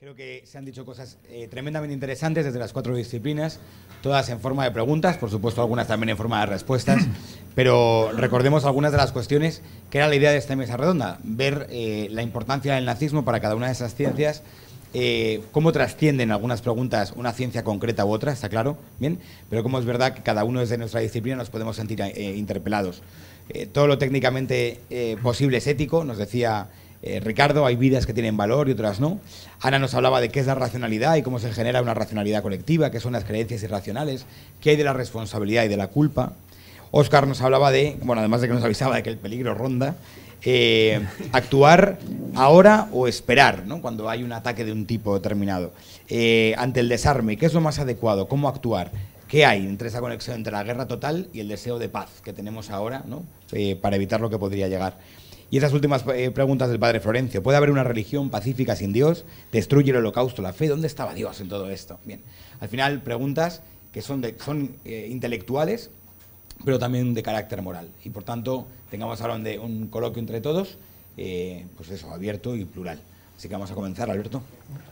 Creo que se han dicho cosas eh, tremendamente interesantes desde las cuatro disciplinas, todas en forma de preguntas, por supuesto algunas también en forma de respuestas, pero recordemos algunas de las cuestiones que era la idea de esta mesa redonda, ver eh, la importancia del nazismo para cada una de esas ciencias, eh, cómo trascienden algunas preguntas una ciencia concreta u otra, está claro, bien, pero cómo es verdad que cada uno desde nuestra disciplina nos podemos sentir interpelados. todo lo técnicamente posible es ético, nos decía eh, Ricardo, hay vidas que tienen valor y otras no. Ana nos hablaba de qué es la racionalidad y cómo se genera una racionalidad colectiva, qué son las creencias irracionales, qué hay de la responsabilidad y de la culpa. Oscar nos hablaba de, bueno, además de que nos avisaba de que el peligro ronda, eh, actuar ahora o esperar, ¿no? Cuando hay un ataque de un tipo determinado. Eh, ante el desarme, ¿qué es lo más adecuado? ¿Cómo actuar? ¿Qué hay entre esa conexión entre la guerra total y el deseo de paz que tenemos ahora ¿no? para evitar lo que podría llegar? Y esas últimas eh, preguntas del padre Florencio. ¿Puede haber una religión pacífica sin Dios? ¿Destruye el holocausto la fe? ¿Dónde estaba Dios en todo esto? Bien, al final preguntas que son, de, son eh, intelectuales, pero también de carácter moral. Y por tanto, tengamos ahora un, coloquio entre todos, eh, pues eso, abierto y plural. Así que vamos a comenzar, Alberto.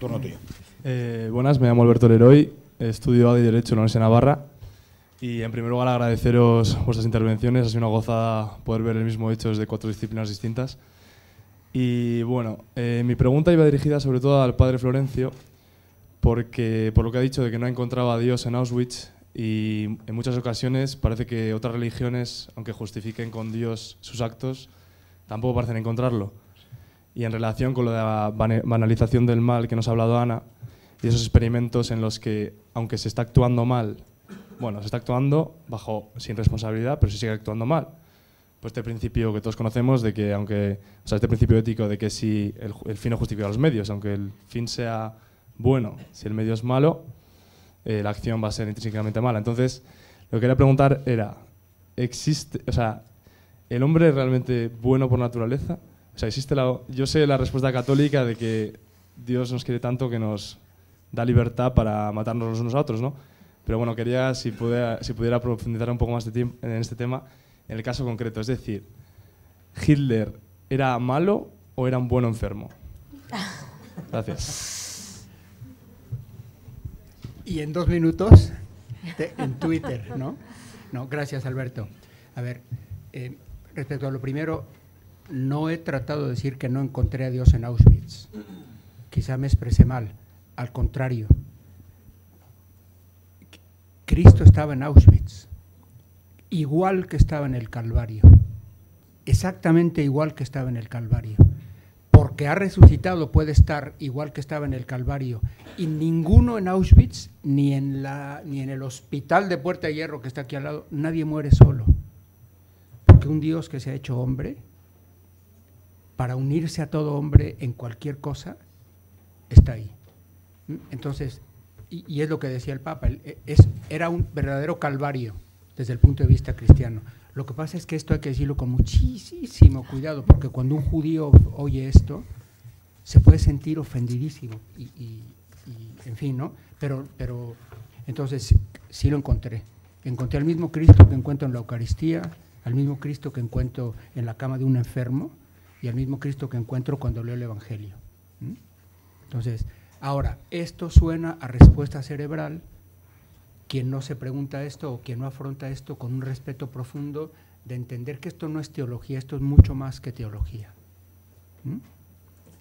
Turno tuyo. buenas, me llamo Alberto Leroy, estudio de Derecho en la Universidad de Navarra y en primer lugar agradeceros vuestras intervenciones, ha sido una gozada poder ver el mismo hecho desde cuatro disciplinas distintas. Y bueno, eh, mi pregunta iba dirigida sobre todo al padre Florencio, porque por lo que ha dicho de que no encontraba a Dios en Auschwitz y en muchas ocasiones parece que otras religiones, aunque justifiquen con Dios sus actos, tampoco parecen encontrarlo. Y en relación con lo de la banalización del mal que nos ha hablado Ana, y esos experimentos en los que, aunque se está actuando mal, bueno, se está actuando bajo sin responsabilidad, pero se sigue actuando mal. Por pues este principio que todos conocemos de que, aunque, o sea, este principio ético de que si el, fin no justifica los medios, aunque el fin sea bueno, si el medio es malo, eh, la acción va a ser intrínsecamente mala. Entonces, lo que quería preguntar era, ¿existe, o sea, el hombre es realmente bueno por naturaleza? O sea, existe la, yo sé la respuesta católica de que Dios nos quiere tanto que nos da libertad para matarnos los unos a otros, ¿no? Pero bueno, quería, si pudiera, si pudiera profundizar un poco más de en este tema, en el caso concreto. Es decir, ¿Hitler era malo o era un buen enfermo? Gracias. Y en dos minutos, en Twitter, ¿no? No, gracias, Alberto. A ver, eh, respecto a lo primero, no he tratado de decir que no encontré a Dios en Auschwitz. Quizá me expresé mal. Al contrario, Cristo estaba en Auschwitz, igual que estaba en el Calvario, exactamente igual que estaba en el Calvario. Porque ha resucitado puede estar igual que estaba en el Calvario y ninguno en Auschwitz ni en, la, ni en el hospital de Puerta de Hierro que está aquí al lado, nadie muere solo. Porque un Dios que se ha hecho hombre, para unirse a todo hombre en cualquier cosa, está ahí. ¿Mm? Entonces, y, es lo que decía el Papa, e, era un verdadero calvario desde el punto de vista cristiano. Lo que pasa es que esto hay que decirlo con muchísimo cuidado, porque cuando un judío oye esto, se puede sentir ofendidísimo y, en fin, ¿no? Pero, pero entonces sí lo encontré. Encontré al mismo Cristo que encuentro en la Eucaristía, al mismo Cristo que encuentro en la cama de un enfermo y al mismo Cristo que encuentro cuando leo el Evangelio. Entonces, Ahora, esto suena a respuesta cerebral. Quien no se pregunta esto o quien no afronta esto con un respeto profundo de entender que esto no es teología, esto es mucho más que teología. ¿Mm?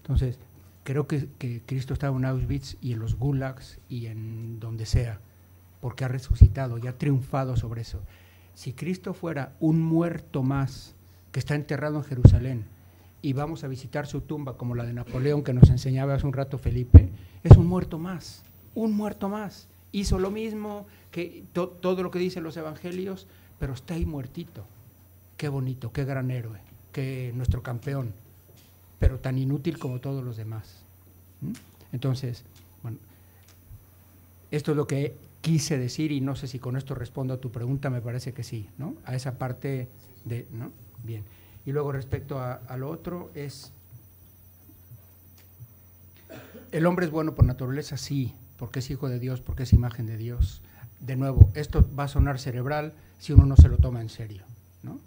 Entonces, creo que, que, Cristo estaba en Auschwitz y en los gulags y en donde sea, porque ha resucitado y ha triunfado sobre eso. Si Cristo fuera un muerto más que está enterrado en Jerusalén, y vamos a visitar su tumba, como la de Napoleón que nos enseñaba hace un rato Felipe, es un muerto más, un muerto más. Hizo lo mismo que todo lo que dicen los evangelios, pero está ahí muertito. Qué bonito, qué gran héroe, qué nuestro campeón, pero tan inútil como todos los demás. Entonces, bueno, esto es lo que quise decir y no sé si con esto respondo a tu pregunta, me parece que sí, ¿no? A esa parte de, ¿no? Bien. Y luego respecto a, lo otro es, el hombre es bueno por naturaleza, sí, porque es hijo de Dios, porque es imagen de Dios. De nuevo, esto va a sonar cerebral si uno no se lo toma en serio, ¿no?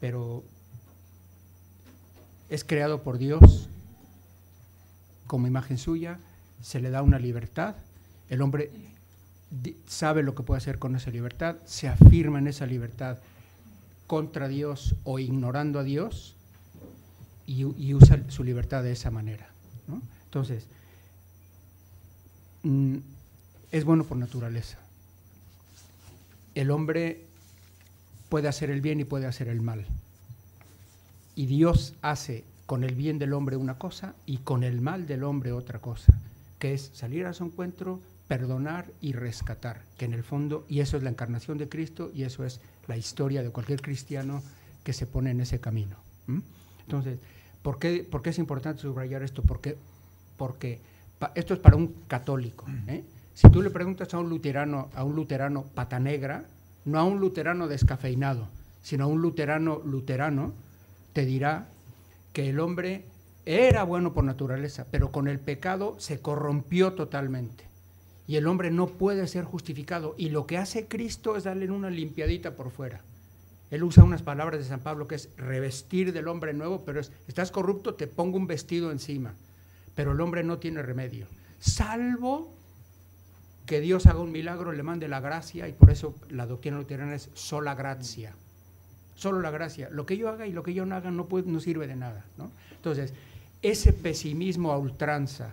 Pero es creado por Dios como imagen suya, se le da una libertad, el hombre sabe lo que puede hacer con esa libertad, se afirma en esa libertad contra Dios o ignorando a Dios y, usa su libertad de esa manera. Entonces, mm, es bueno por naturaleza. El hombre puede hacer el bien y puede hacer el mal. Y Dios hace con el bien del hombre una cosa y con el mal del hombre otra cosa, que es salir a su encuentro, perdonar y rescatar, que en el fondo, y eso es la encarnación de Cristo y eso es la historia de cualquier cristiano que se pone en ese camino. Entonces, ¿por qué, ¿por qué, es importante subrayar esto? Porque, porque esto es para un católico. ¿eh? Si tú le preguntas a un luterano, a un luterano pata negra, no a un luterano descafeinado, sino a un luterano luterano, te dirá que el hombre era bueno por naturaleza, pero con el pecado se corrompió totalmente y el hombre no puede ser justificado. Y lo que hace Cristo es darle una limpiadita por fuera. Él usa unas palabras de San Pablo que es revestir del hombre nuevo, pero es, estás corrupto, te pongo un vestido encima. Pero el hombre no tiene remedio, salvo que Dios haga un milagro, le mande la gracia, y por eso la doctrina luterana es sola gracia. Solo la gracia. Lo que yo haga y lo que yo no haga no, no sirve de nada. Entonces, ese pesimismo a ultranza,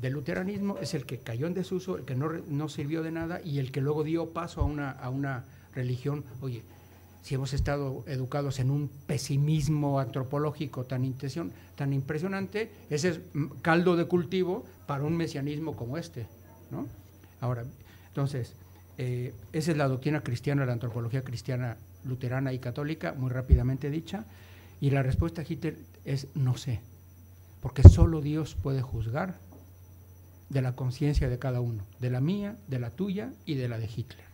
del luteranismo es el que cayó en desuso, el que no, no sirvió de nada y el que luego dio paso a una, a una religión. Oye, si hemos estado educados en un pesimismo antropológico tan, intención, tan impresionante, ese es mm, caldo de cultivo para un mesianismo como este. ¿no? Ahora, entonces, eh, esa es la doctrina cristiana, la antropología cristiana, luterana y católica, muy rápidamente dicha, y la respuesta a Hitler es no sé, porque solo Dios puede juzgar de la conciencia de cada uno, de la mía, de la tuya y de la de Hitler.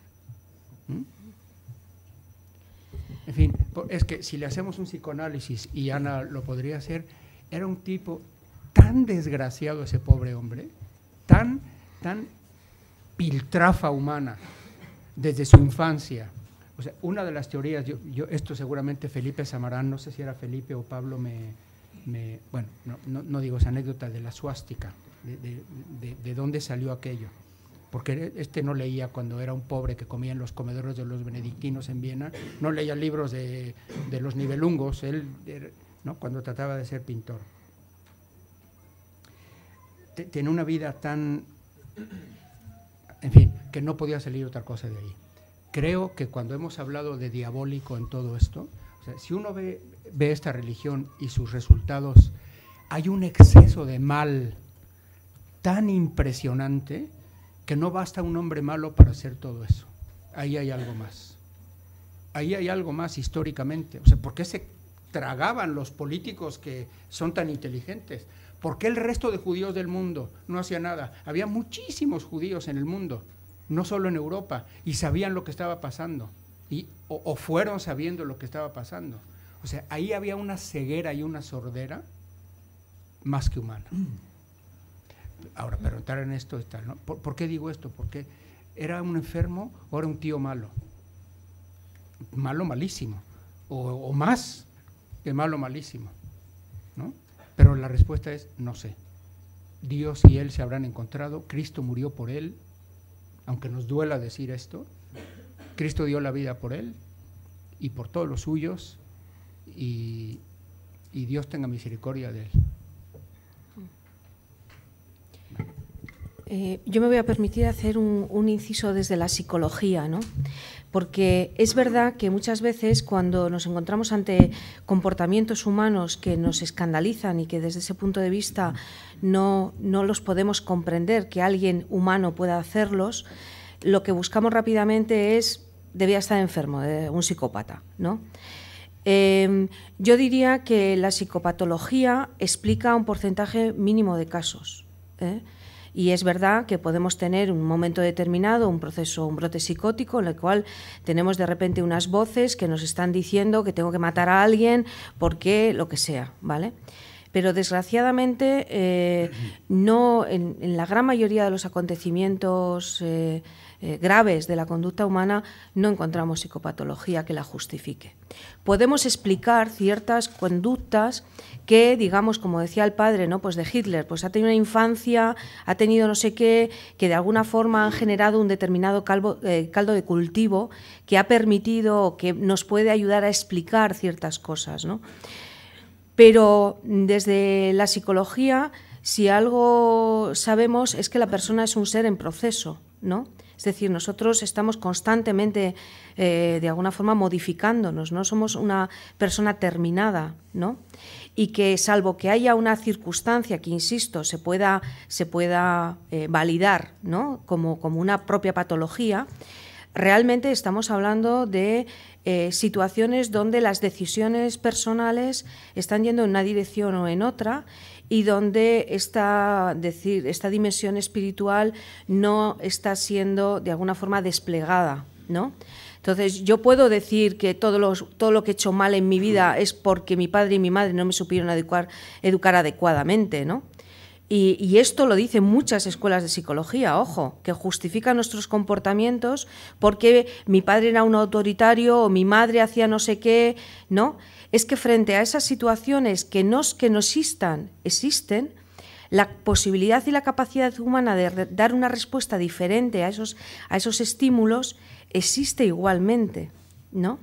¿Mm? En fin, es que si le hacemos un psicoanálisis, y Ana lo podría hacer, era un tipo tan desgraciado ese pobre hombre, tan, tan piltrafa humana desde su infancia. O sea, una de las teorías, yo, esto seguramente Felipe Samarán, no sé si era Felipe o Pablo, me, bueno, no, no digo esa anécdota de la suástica de, de, de dónde salió aquello porque este no leía cuando era un pobre que comía en los comedores de los benedictinos en Viena, no leía libros de, de los nivelungos, él ¿no? cuando trataba de ser pintor. Tiene una vida tan, en fin, que no podía salir otra cosa de ahí. Creo que cuando hemos hablado de diabólico en todo esto, si uno ve, ve esta religión y sus resultados, hay un exceso de mal tan impresionante que no basta un hombre malo para hacer todo eso. Ahí hay algo más. Ahí hay algo más históricamente. O sea, ¿por qué se tragaban los políticos que son tan inteligentes? ¿Por qué el resto de judíos del mundo no hacía nada? Había muchísimos judíos en el mundo, no solo en Europa, y sabían lo que estaba pasando, y, o, fueron sabiendo lo que estaba pasando. O sea, ahí había una ceguera y una sordera más que humana. Ahora, preguntar en esto tal, ¿no? ¿Por, qué digo esto? Porque era un enfermo o era un tío malo. Malo, malísimo. O, más que malo, malísimo. ¿no? Pero la respuesta es, no sé. Dios y él se habrán encontrado, Cristo murió por él, aunque nos duela decir esto, Cristo dio la vida por él y por todos los suyos, y Dios tenga misericordia de él. Eh, yo me voy a permitir hacer un, inciso desde la psicología, ¿no? porque es verdad que muchas veces cuando nos encontramos ante comportamientos humanos que nos escandalizan y que desde ese punto de vista no, los podemos comprender, que alguien humano pueda hacerlos, lo que buscamos rápidamente es, debía estar enfermo, eh, un psicópata, em, yo diría que la psicopatología explica un porcentaje mínimo de casos. ¿eh? Y es verdad que podemos tener un momento determinado, un proceso, un brote psicótico, en el cual tenemos de repente unas voces que nos están diciendo que tengo que matar a alguien porque lo que sea, ¿vale? pero desgraciadamente eh, no en, la gran mayoría de los acontecimientos eh, eh, graves de la conducta humana, no encontramos psicopatología que la justifique. Podemos explicar ciertas conductas que, digamos, como decía el padre ¿no? pues de Hitler, pues ha tenido una infancia, ha tenido no sé qué, que de alguna forma han generado un determinado eh, caldo de cultivo que ha permitido, que nos puede ayudar a explicar ciertas cosas. ¿no? Pero desde la psicología, si algo sabemos es que la persona es un ser en proceso, ¿no? Es decir, nosotros estamos constantemente, eh, de alguna forma, modificándonos, no somos una persona terminada, ¿no? Y que salvo que haya una circunstancia que, insisto, se pueda, se pueda eh, validar ¿no? como, como una propia patología, Realmente estamos hablando de eh, situaciones donde las decisiones personales están yendo en una dirección o en otra y donde esta, decir, esta dimensión espiritual no está siendo de alguna forma desplegada, ¿no? Entonces, yo puedo decir que todo, todo lo que he hecho mal en mi vida es porque mi padre y mi madre no me supieron educar adecuadamente, ¿no? Y, esto lo dicen muchas escuelas de psicología, ojo, que justifican nuestros comportamientos porque mi padre era un autoritario o mi madre hacía no sé qué, ¿no? Es que frente a esas situaciones que no, que no existan, existen, la posibilidad y la capacidad humana de dar una respuesta diferente a esos, a esos estímulos existe igualmente, ¿no?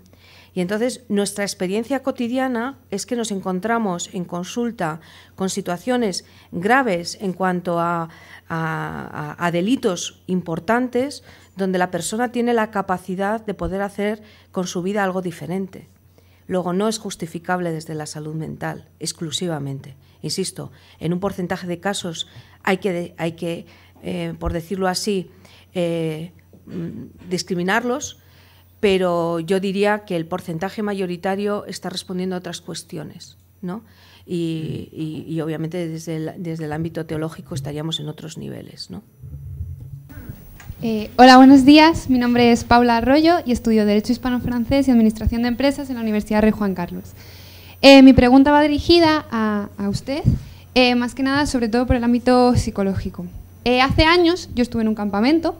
Y entonces nuestra experiencia cotidiana es que nos encontramos en consulta con situaciones graves en cuanto a, a, delitos importantes donde la persona tiene la capacidad de poder hacer con su vida algo diferente. Luego, no es justificable desde la salud mental, exclusivamente. Insisto, en un porcentaje de casos hay que, hay que eh, por decirlo así, eh, mm, discriminarlos, pero yo diría que el porcentaje mayoritario está respondiendo a otras cuestiones, Y, obviamente desde el, ámbito teológico estaríamos en otros niveles, eh, hola, buenos días. Mi nombre es Paula Arroyo y estudio Derecho Hispano-Francés y Administración de Empresas en la Universidad Rey Juan Carlos. Eh, mi pregunta va dirigida a, usted, eh, más que nada, sobre todo por el ámbito psicológico. hace años yo estuve en un campamento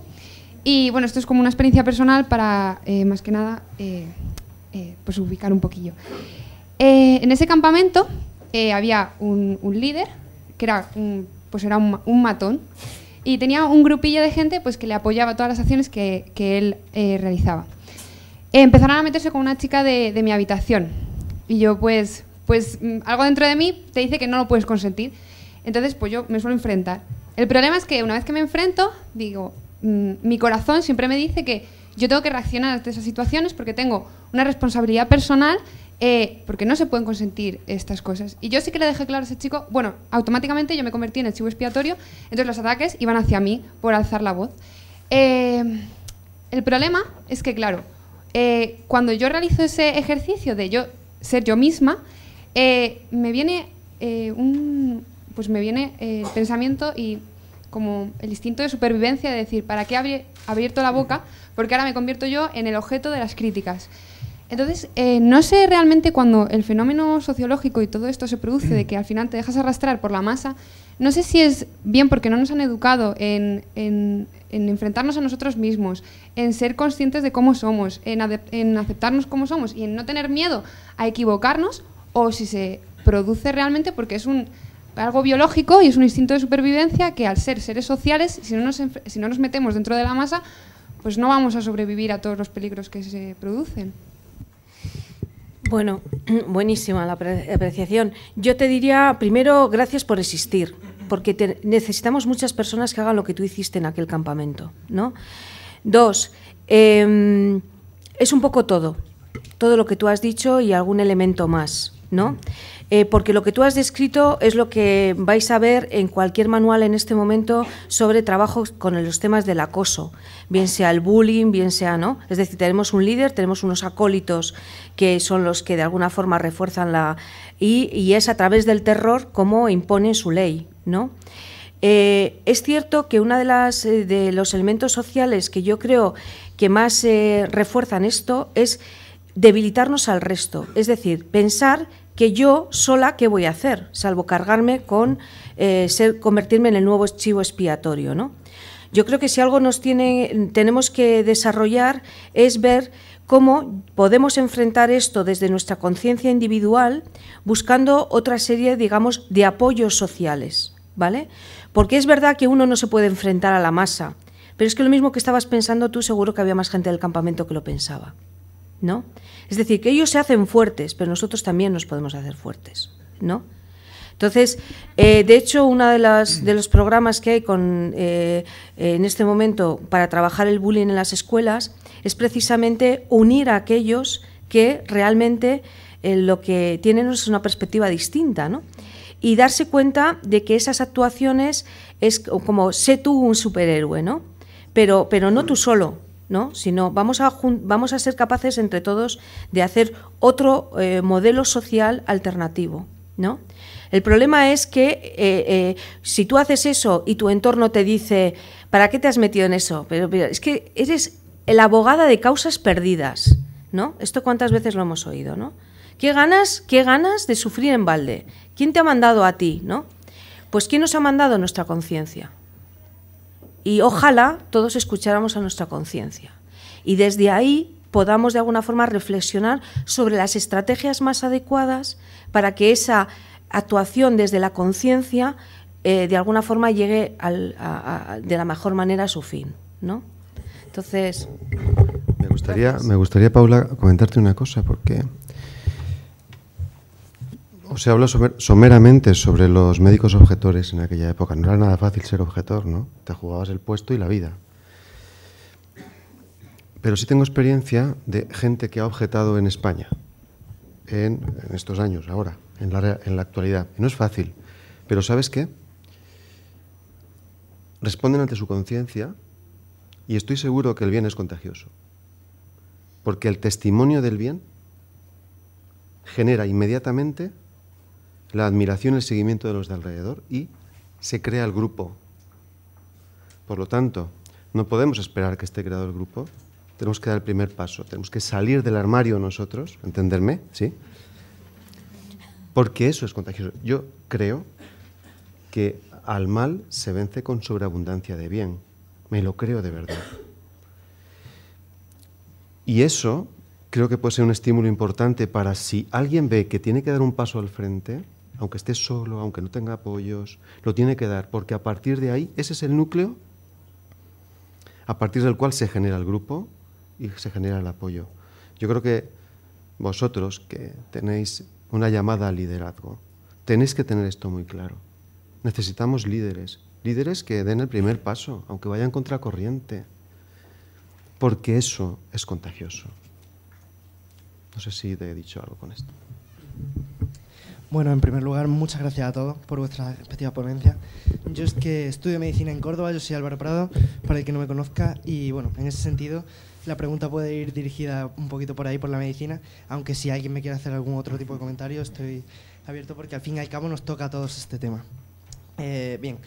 y bueno, esto es como una experiencia personal para, eh, más que nada, eh, eh, pues ubicar un poquillo. en ese campamento había un, líder, que era un, pues era un, un, matón, y tenía un grupillo de gente pues, que le apoyaba todas las acciones que, que él realizaba. empezaron a meterse con una chica de, de mi habitación, y yo pues, pues mm, algo dentro de mí te dice que no lo puedes consentir, entonces pues yo me suelo enfrentar. El problema es que una vez que me enfrento, digo, Mm, mi corazón siempre me dice que yo tengo que reaccionar ante esas situaciones porque tengo una responsabilidad personal eh, porque no se pueden consentir estas cosas. Y yo sí que le dejé claro a ese chico, bueno, automáticamente yo me convertí en el chivo expiatorio, entonces los ataques iban hacia mí por alzar la voz. Eh, el problema es que, claro, eh, cuando yo realizo ese ejercicio de yo ser yo misma, me viene un, pues me viene el pensamiento y como el instinto de supervivencia de decir, ¿para qué he abierto la boca? Porque ahora me convierto yo en el objeto de las críticas. Entonces, eh, no sé realmente cuando el fenómeno sociológico y todo esto se produce, de que al final te dejas arrastrar por la masa, no sé si es bien porque no nos han educado en, enfrentarnos a nosotros mismos, en ser conscientes de cómo somos, en, aceptarnos como somos y en no tener miedo a equivocarnos, o si se produce realmente porque es un algo biológico y es un instinto de supervivencia que al ser seres sociales, si no nos, si no nos metemos dentro de la masa, pues no vamos a sobrevivir a todos los peligros que se producen. Bueno, buenísima la apreciación. Yo te diría, primero, gracias por existir, porque necesitamos muchas personas que hagan lo que tú hiciste en aquel campamento, ¿no? Dos, em, es un poco todo, todo lo que tú has dicho y algún elemento más, ¿no? Eh, porque lo que tú has descrito es lo que vais a ver en cualquier manual en este momento sobre trabajo con los temas del acoso, bien sea el bullying, bien sea, ¿no? Es decir, tenemos un líder, tenemos unos acólitos que son los que de alguna forma refuerzan la... y, es a través del terror como imponen su ley, ¿no? Eh, es cierto que uno de, eh, de los elementos sociales que yo creo que más refuerzan esto es debilitarnos al resto, es decir, pensar que yo sola qué voy a hacer, salvo cargarme con eh, ser, convertirme en el nuevo chivo expiatorio. Yo creo que si algo nos tiene, tenemos que desarrollar es ver cómo podemos enfrentar esto desde nuestra conciencia individual buscando otra serie, digamos, de apoyos sociales, ¿vale? Porque es verdad que uno no se puede enfrentar a la masa, pero es que lo mismo que estabas pensando tú seguro que había más gente del campamento que lo pensaba. Es decir, que ellos se hacen fuertes, pero nosotros también nos podemos hacer fuertes, ¿no? Entonces, eh, de hecho, uno de, los programas que hay eh, eh, en este momento para trabajar el bullying en las escuelas es precisamente unir a aquellos que realmente lo que tienen es una perspectiva distinta, ¿no? Y darse cuenta de que esas actuaciones es como sé tú un superhéroe, ¿no? Pero, pero no tú solo, ¿no? sino vamos a, ser capaces entre todos de hacer otro eh, modelo social alternativo. ¿no? El problema es que eh, eh, si tú haces eso y tu entorno te dice, ¿para qué te has metido en eso? Pero, es que eres la abogada de causas perdidas. ¿no? Esto cuántas veces lo hemos oído. ¿no? ¿Qué ganas, qué ganas de sufrir en balde? ¿Quién te ha mandado a ti? ¿no? Pues ¿quién nos ha mandado nuestra conciencia? y ojalá todos escucháramos a nuestra conciencia. Y desde ahí podamos de alguna forma reflexionar sobre las estrategias más adecuadas para que esa actuación desde la conciencia eh, de alguna forma llegue de la mejor manera a su fin. Entonces. Me gustaría, me gustaría, Paula, comentarte una cosa, porque se sea, someramente sobre los médicos objetores en aquella época. No era nada fácil ser objetor, ¿no? Te jugabas el puesto y la vida. Pero sí tengo experiencia de gente que ha objetado en España, en, estos años, ahora, en la, en la actualidad. no es fácil, pero ¿sabes qué? Responden ante su conciencia y estoy seguro que el bien es contagioso. Porque el testimonio del bien genera inmediatamente la admiración, el seguimiento de los de alrededor y se crea el grupo. Por lo tanto, no podemos esperar que esté creado el grupo. Tenemos que dar el primer paso. Tenemos que salir del armario nosotros, entenderme, ¿sí? Porque eso es contagioso. Yo creo que al mal se vence con sobreabundancia de bien. Me lo creo de verdad. Y eso creo que puede ser un estímulo importante para si alguien ve que tiene que dar un paso al frente, aunque esté solo, aunque no tenga apoyos, lo tiene que dar, porque a partir de ahí, ese es el núcleo a partir del cual se genera el grupo y se genera el apoyo. Yo creo que vosotros que tenéis una llamada a liderazgo, tenéis que tener esto muy claro. Necesitamos líderes, líderes que den el primer paso, aunque vayan contracorriente, porque eso es contagioso. No sé si te he dicho algo con esto. Bueno, en primer lugar, muchas gracias a todos por vuestra respectiva ponencia. Yo es que estudio medicina en Córdoba, yo soy Álvaro Prado, para el que no me conozca, y bueno, en ese sentido la pregunta puede ir dirigida un poquito por ahí, por la medicina, aunque si alguien me quiere hacer algún otro tipo de comentario, estoy abierto porque al fin y al cabo nos toca a todos este tema. Eh, bien,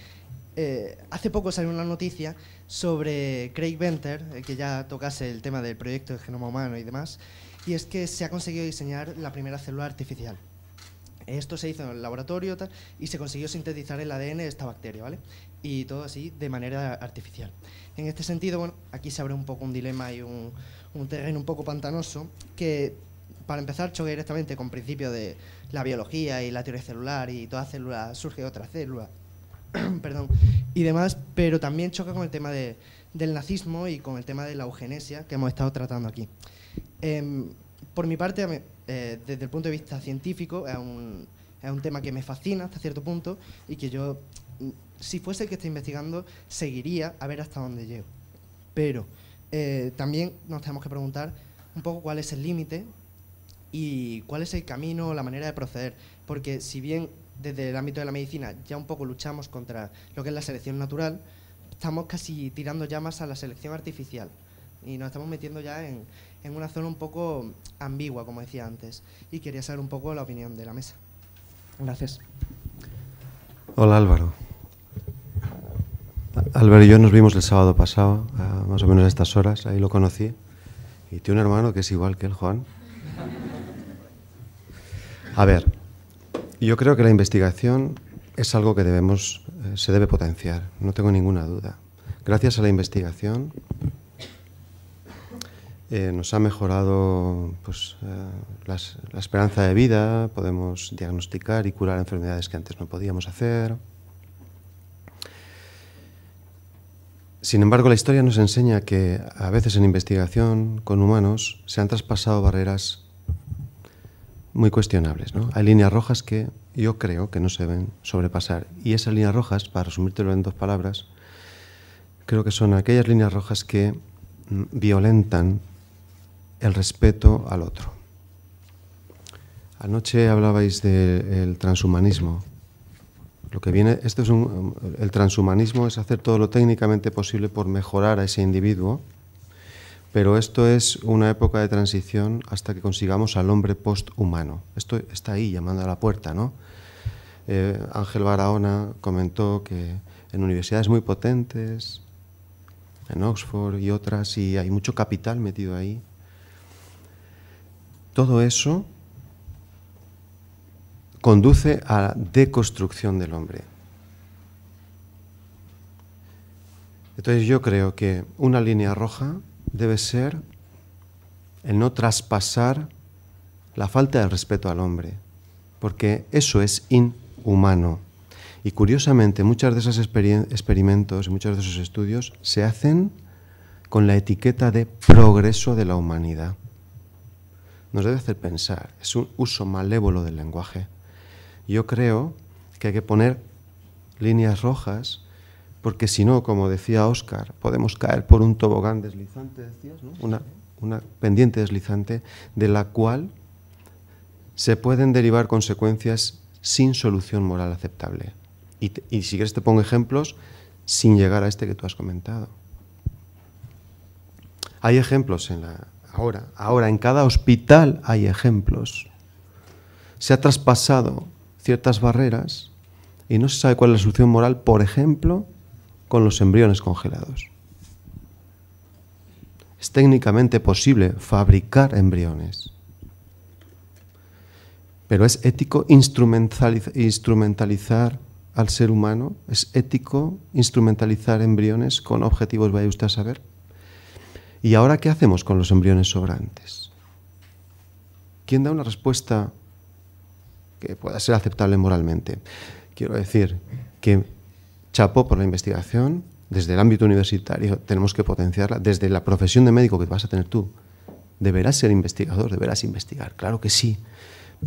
eh, hace poco salió una noticia sobre Craig Venter, eh, que ya tocase el tema del proyecto de genoma humano y demás, y es que se ha conseguido diseñar la primera célula artificial. Esto se hizo en el laboratorio y se consiguió sintetizar el ADN de esta bacteria, ¿vale? Y todo así de manera artificial. En este sentido, bueno, aquí se abre un poco un dilema y un, terreno un poco pantanoso que, para empezar, choca directamente con principios de la biología y la teoría celular y toda célula surge otra célula, perdón, y demás, pero también choca con el tema del nazismo y con el tema de la eugenesia que hemos estado tratando aquí. Em, por mi parte, eh, desde el punto de vista científico, es un, tema que me fascina hasta cierto punto y que yo, mm, si fuese el que está investigando, seguiría a ver hasta dónde llego. Pero eh, también nos tenemos que preguntar un poco cuál es el límite y cuál es el camino, o la manera de proceder. Porque si bien desde el ámbito de la medicina ya un poco luchamos contra lo que es la selección natural, estamos casi tirando llamas a la selección artificial y nos estamos metiendo ya en, en una zona un poco ambigua, como decía antes, y quería saber un poco la opinión de la mesa. Gracias. Hola Álvaro. Álvaro y yo nos vimos el sábado pasado, más o menos a estas horas, ahí lo conocí, y tiene un hermano que es igual que él, Juan. A ver, yo creo que la investigación es algo que debemos, eh, se debe potenciar, no tengo ninguna duda. Gracias a la investigación eh, nos ha mejorado pues, eh, la esperanza de vida, podemos diagnosticar y curar enfermedades que antes no podíamos hacer. Sin embargo, la historia nos enseña que a veces en investigación con humanos se han traspasado barreras muy cuestionables. Hay líneas rojas que yo creo que no se deben sobrepasar. Y esas líneas rojas, para resumírtelo en dos palabras, creo que son aquellas líneas rojas que mm, violentan el respeto al otro. Anoche hablabais del transhumanismo. Lo que viene, esto es un, el transhumanismo es hacer todo lo técnicamente posible por mejorar a ese individuo, pero esto es una época de transición hasta que consigamos al hombre post-humano. Esto está ahí llamando a la puerta, ¿no? Eh, Ángel Barahona comentó que en universidades muy potentes, en Oxford y otras, y hay mucho capital metido ahí, todo eso conduce a la deconstrucción del hombre. Entonces yo creo que una línea roja debe ser el no traspasar la falta de respeto al hombre, porque eso es inhumano. Y curiosamente, muchas de esos experimentos y muchos de esos estudios se hacen con la etiqueta de progreso de la humanidad nos debe hacer pensar. Es un uso malévolo del lenguaje. Yo creo que hay que poner líneas rojas, porque si no, como decía Oscar, podemos caer por un tobogán deslizante, decías, una, pendiente deslizante, de la cual se pueden derivar consecuencias sin solución moral aceptable. Y, y, si quieres te pongo ejemplos sin llegar a este que tú has comentado. Hay ejemplos en la, Ahora, ahora en cada hospital hay ejemplos. Se ha traspasado ciertas barreras y no se sabe cuál es la solución moral, por ejemplo, con los embriones congelados. Es técnicamente posible fabricar embriones, pero es ético instrumentalizar al ser humano, es ético instrumentalizar embriones con objetivos, vaya usted a saber. ¿Y ahora qué hacemos con los embriones sobrantes? ¿Quién da una respuesta que pueda ser aceptable moralmente? Quiero decir que chapo por la investigación, desde el ámbito universitario tenemos que potenciarla, desde la profesión de médico que vas a tener tú, deberás ser investigador, deberás investigar, claro que sí,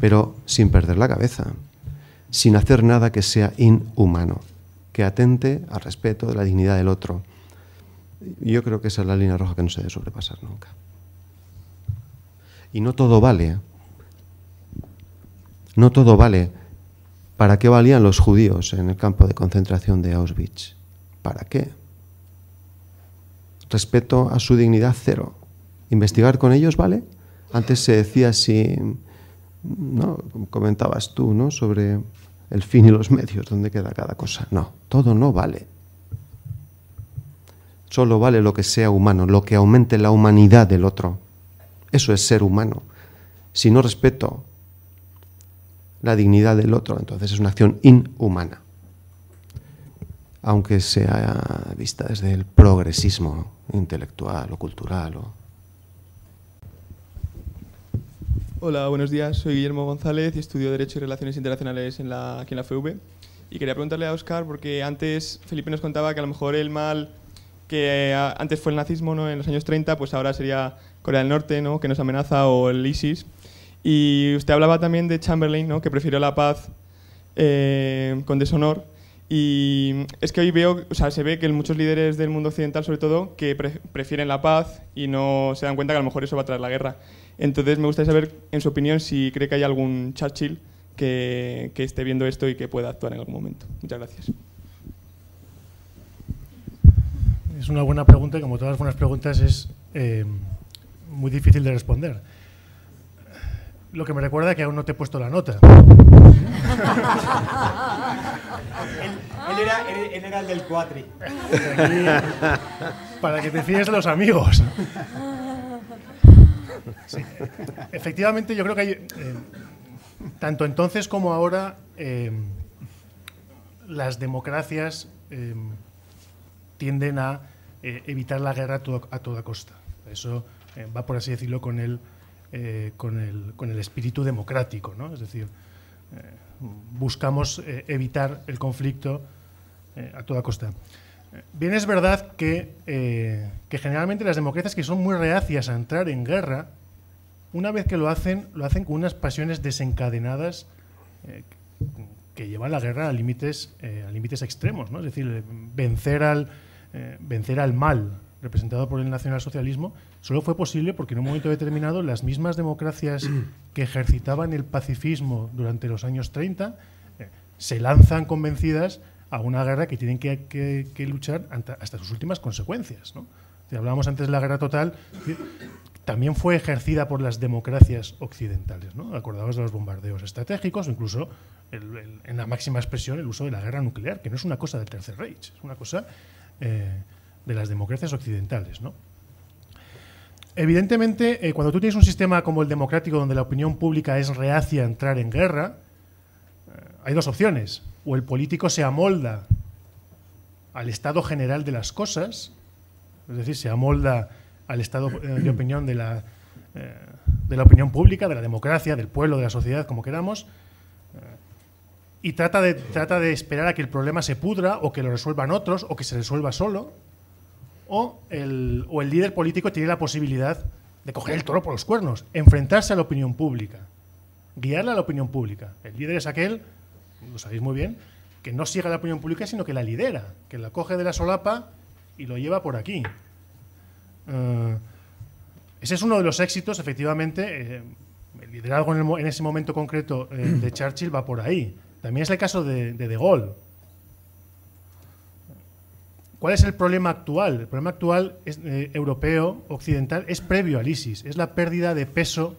pero sin perder la cabeza, sin hacer nada que sea inhumano, que atente al respeto de la dignidad del otro yo creo que esa es la línea roja que no se debe sobrepasar nunca. Y no todo vale. ¿eh? No todo vale. ¿Para qué valían los judíos en el campo de concentración de Auschwitz? ¿Para qué? Respeto a su dignidad cero. ¿Investigar con ellos vale? Antes se decía así, ¿no? comentabas tú, ¿no? Sobre el fin y los medios, dónde queda cada cosa. No, todo no vale. Solo vale lo que sea humano, lo que aumente la humanidad del otro. Eso es ser humano. Si no respeto la dignidad del otro, entonces es una acción inhumana. Aunque sea vista desde el progresismo intelectual o cultural Hola, buenos días. Soy Guillermo González y estudio Derecho y Relaciones Internacionales en la, aquí en la FV. Y quería preguntarle a Oscar, porque antes Felipe nos contaba que a lo mejor el mal que antes fue el nazismo ¿no? en los años 30, pues ahora sería Corea del Norte, ¿no? que nos amenaza, o el ISIS. Y usted hablaba también de Chamberlain, ¿no? que prefirió la paz eh, con deshonor. Y es que hoy veo, o sea, se ve que muchos líderes del mundo occidental, sobre todo, que prefieren la paz y no se dan cuenta que a lo mejor eso va a traer la guerra. Entonces me gustaría saber, en su opinión, si cree que hay algún Churchill que, que esté viendo esto y que pueda actuar en algún momento. Muchas gracias. es una buena pregunta y como todas las buenas preguntas es eh, muy difícil de responder. Lo que me recuerda que aún no te he puesto la nota. él, era, el del cuatri. para que te fíes de los amigos. Efectivamente, yo creo que hay, eh, tanto entonces como ahora, eh, las democracias tienden a eh, evitar la guerra a, toda costa. Eso eh, va, por así decirlo, eh, con el, con el, espíritu democrático, ¿no? Es decir, buscamos evitar el conflicto a toda costa. Bien, es verdad que, generalmente las democracias que son muy reacias a entrar en guerra, una vez que lo hacen, lo hacen con unas pasiones desencadenadas que llevan la guerra a límites, a límites extremos, ¿no? Es decir, vencer al, eh, vencer al mal representado por el nacionalsocialismo, solo fue posible porque en un momento determinado las mismas democracias que ejercitaban el pacifismo durante los años 30 eh, se lanzan convencidas a una guerra que tienen que, luchar hasta sus últimas consecuencias. ¿no? hablábamos antes de la guerra total, eh, también fue ejercida por las democracias occidentales. ¿no? Acordados de los bombardeos estratégicos incluso, en la máxima expresión, el uso de la guerra nuclear, que no es una cosa del Tercer Reich, es una cosa eh, de las democracias occidentales. Evidentemente, eh, cuando tú tienes un sistema como el democrático donde la opinión pública es reacia a entrar en guerra, eh, hay dos opciones. O el político se amolda al estado general de las cosas, es decir, se amolda al estado de opinión de de la opinión pública, de la democracia, del pueblo, de la sociedad, como queramos, y trata de, trata de esperar a que el problema se pudra o que lo resuelvan otros o que se resuelva solo. O el, líder político tiene la posibilidad de coger el toro por los cuernos, enfrentarse a la opinión pública, guiarla a la opinión pública. El líder es aquel, lo sabéis muy bien, que no sigue la opinión pública, sino que la lidera, que la coge de la solapa y lo lleva por aquí. Eh, ese es uno de los éxitos, efectivamente. Eh, el liderazgo en, ese momento concreto eh, de Churchill va por ahí. También es el caso de, de Gaulle. ¿Cuál es el problema actual? El problema actual es, eh, europeo, occidental, es previo al ISIS. Es la pérdida de peso,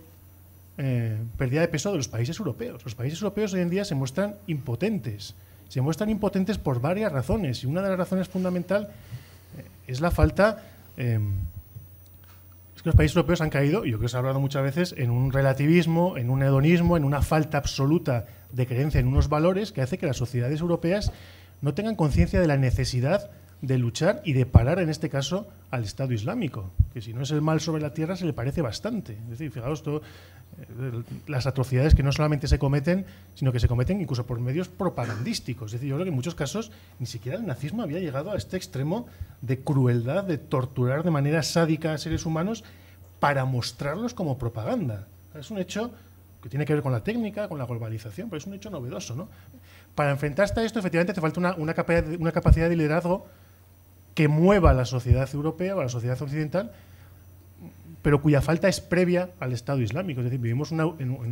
eh, pérdida de peso de los países europeos. Los países europeos hoy en día se muestran impotentes. Se muestran impotentes por varias razones. Y una de las razones fundamental eh, es la falta em, los países europeos han caído, y yo que se ha hablado muchas veces, en un relativismo, en un hedonismo, en una falta absoluta de creencia en unos valores que hace que las sociedades europeas no tengan conciencia de la necesidad de luchar y de parar, en este caso, al Estado Islámico, que si no es el mal sobre la tierra se le parece bastante. Es decir, fijaos eh, las atrocidades que no solamente se cometen, sino que se cometen incluso por medios propagandísticos. Es decir, yo creo que en muchos casos ni siquiera el nazismo había llegado a este extremo de crueldad, de torturar de manera sádica a seres humanos para mostrarlos como propaganda. Es un hecho que tiene que ver con la técnica, con la globalización, pero es un hecho novedoso. ¿no? Para enfrentar hasta esto, efectivamente, hace falta una, una, una capacidad de liderazgo que mueva a la sociedad europea o a la sociedad occidental, pero cuya falta es previa al Estado Islámico. Es decir, vivimos en,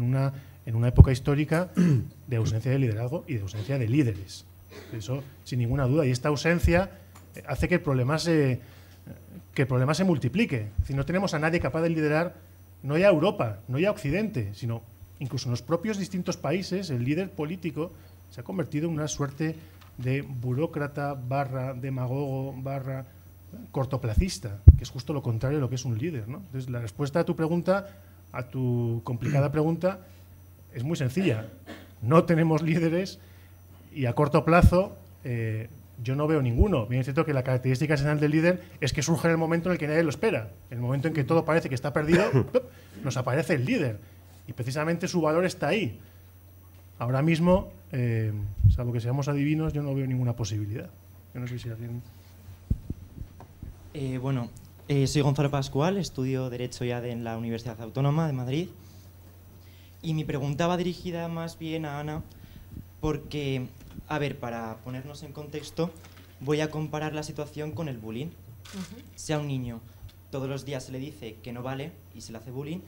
una, en una época histórica de ausencia de liderazgo y de ausencia de líderes. Eso sin ninguna duda. Y esta ausencia eh, hace que el problema se, que el problema se multiplique. Si no tenemos a nadie capaz de liderar, no ya Europa, no ya Occidente, sino incluso en los propios distintos países, el líder político se ha convertido en una suerte de burócrata barra demagogo barra cortoplacista, que es justo lo contrario de lo que es un líder. ¿no? Entonces, la respuesta a tu pregunta, a tu complicada pregunta, es muy sencilla. No tenemos líderes y a corto plazo eh, yo no veo ninguno. Bien es cierto que la característica esencial del líder es que surge en el momento en el que nadie lo espera. En el momento en que todo parece que está perdido, nos aparece el líder. Y precisamente su valor está ahí. Ahora mismo eh, salvo que seamos adivinos, yo no veo ninguna posibilidad. Yo no sé si alguien... Eh, bueno, eh, soy Gonzalo Pascual, estudio Derecho ya de, en la Universidad Autónoma de Madrid. Y mi pregunta va dirigida más bien a Ana, porque, a ver, para ponernos en contexto, voy a comparar la situación con el bullying. sea Si un niño todos los días se le dice que no vale y se le hace bullying,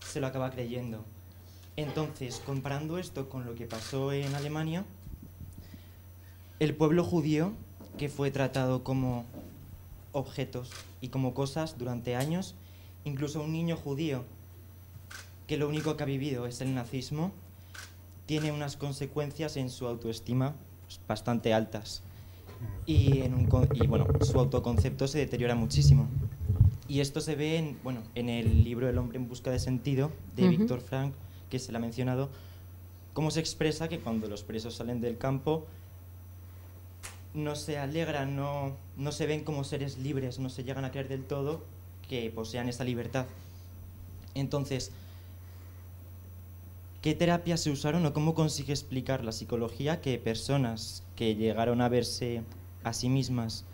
se lo acaba creyendo. Entonces, comparando esto con lo que pasó en Alemania, el pueblo judío, que fue tratado como objetos y como cosas durante años, incluso un niño judío, que lo único que ha vivido es el nazismo, tiene unas consecuencias en su autoestima pues, bastante altas. Y, bueno, su autoconcepto se deteriora muchísimo. Y esto se ve en, bueno, en el libro El hombre en busca de sentido de Víctor Frank, que se le ha mencionado, cómo se expresa que cuando los presos salen del campo no se alegran, no, no se ven como seres libres, no se llegan a creer del todo que posean esa libertad. Entonces, ¿qué terapias se usaron o cómo consigue explicar la psicología que personas que llegaron a verse a sí mismas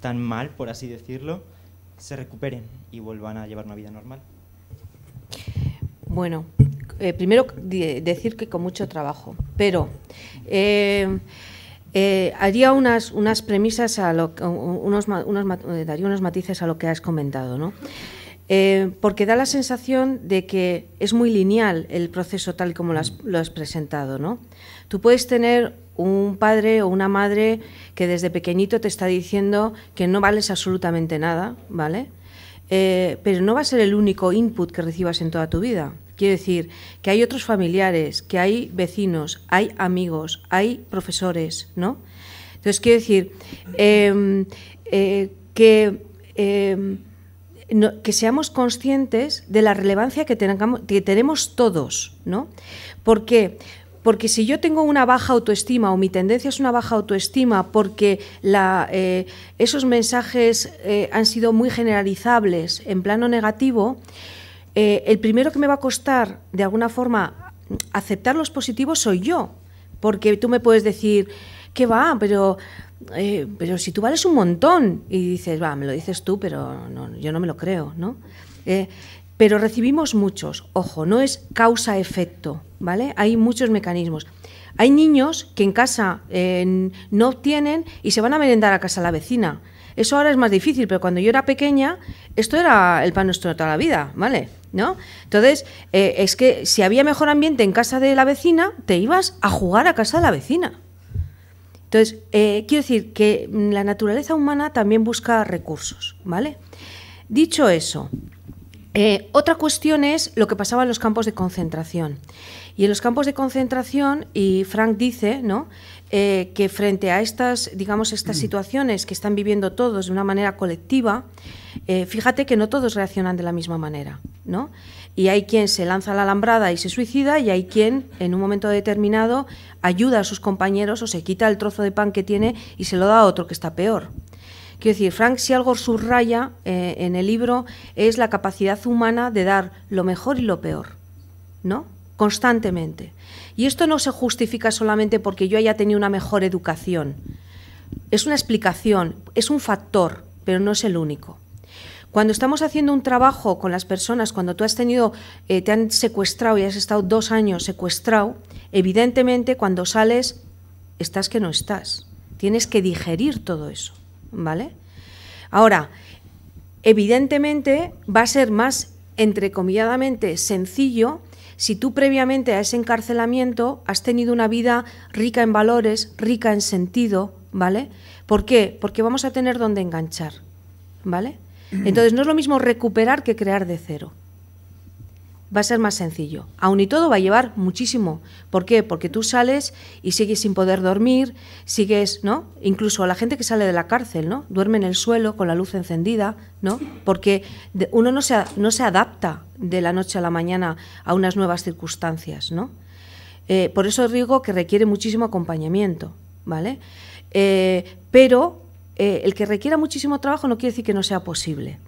tan mal, por así decirlo, se recuperen y vuelvan a llevar una vida normal? Bueno, eh, primero decir que con mucho trabajo, pero eh, eh, haría unas, premisas a unos, daría unos matices a lo que has comentado, ¿no? porque da la sensación de que es muy lineal el proceso tal como lo has, presentado, ¿no? Tú puedes tener un padre o una madre que desde pequeñito te está diciendo que no vales absolutamente nada, ¿vale? pero no va a ser el único input que recibas en toda tu vida. Quiere decir que hay otros familiares, que hay vecinos, hay amigos, hay profesores, ¿no? Entonces, quiero decir em, eh, em, que, seamos conscientes de la relevancia que, tenemos todos, ¿no? ¿Por qué? Porque si yo tengo una baja autoestima o mi tendencia es una baja autoestima porque eh, esos mensajes eh, han sido muy generalizables en plano negativo, eh, el primero que me va a costar, de alguna forma, aceptar los positivos soy yo, porque tú me puedes decir, ¿qué va? Pero, eh, pero si tú vales un montón y dices, va, me lo dices tú, pero no, yo no me lo creo, ¿no? Eh, pero recibimos muchos, ojo, no es causa-efecto, ¿vale? Hay muchos mecanismos. Hay niños que en casa no obtienen y se van a merendar a casa la vecina. Eso ahora es más difícil, pero cuando yo era pequeña, esto era el pan nuestro toda la vida, ¿vale? ¿No? Entonces, eh, es que si había mejor ambiente en casa de la vecina, te ibas a jugar a casa de la vecina. Entonces, eh, quiero decir que la naturaleza humana también busca recursos, ¿vale? Dicho eso, eh, otra cuestión es lo que pasaba en los campos de concentración. Y en los campos de concentración, y Frank dice, ¿no? Eh, que frente a estas, digamos, estas mm. situaciones que están viviendo todos de una manera colectiva, eh, fíjate que no todos reaccionan de la misma manera, ¿no? Y hay quien se lanza a la alambrada y se suicida y hay quien, en un momento determinado, ayuda a sus compañeros o se quita el trozo de pan que tiene y se lo da a otro que está peor. Quiero decir, Frank, si algo subraya eh, en el libro es la capacidad humana de dar lo mejor y lo peor, ¿no? constantemente. Y esto no se justifica solamente porque yo haya tenido una mejor educación. Es una explicación, es un factor, pero no es el único. Cuando estamos haciendo un trabajo con las personas, cuando tú has tenido, eh, te han secuestrado y has estado dos años secuestrado, evidentemente cuando sales estás que no estás. Tienes que digerir todo eso, ¿vale? Ahora, evidentemente va a ser más, entrecomilladamente, sencillo si tú previamente a ese encarcelamiento has tenido una vida rica en valores, rica en sentido, ¿vale? ¿Por qué? Porque vamos a tener donde enganchar, ¿vale? Entonces no es lo mismo recuperar que crear de cero va a ser más sencillo. Aún y todo va a llevar muchísimo. ¿Por qué? Porque tú sales y sigues sin poder dormir, sigues, ¿no? Incluso la gente que sale de la cárcel, ¿no? Duerme en el suelo con la luz encendida, ¿no? Porque uno no se, no se adapta de la noche a la mañana a unas nuevas circunstancias, ¿no? Eh, por eso digo que requiere muchísimo acompañamiento, ¿vale? Eh, pero eh, el que requiera muchísimo trabajo no quiere decir que no sea posible.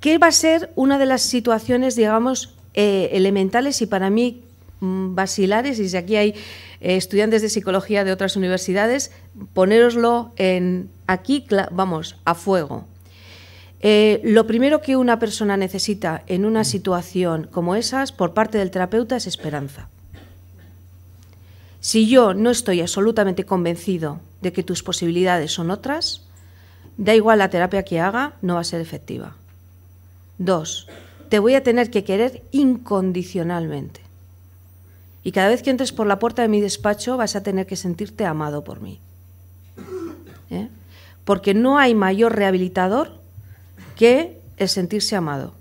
¿Qué va a ser una de las situaciones, digamos, eh, elementales y para mí mm, basilares, y si aquí hay eh, estudiantes de psicología de otras universidades, ponéroslo en aquí, vamos, a fuego. Eh, lo primero que una persona necesita en una situación como esas por parte del terapeuta es esperanza. Si yo no estoy absolutamente convencido de que tus posibilidades son otras, da igual la terapia que haga, no va a ser efectiva. Dos, te voy a tener que querer incondicionalmente. Y cada vez que entres por la puerta de mi despacho vas a tener que sentirte amado por mí. ¿Eh? Porque no hay mayor rehabilitador que el sentirse amado.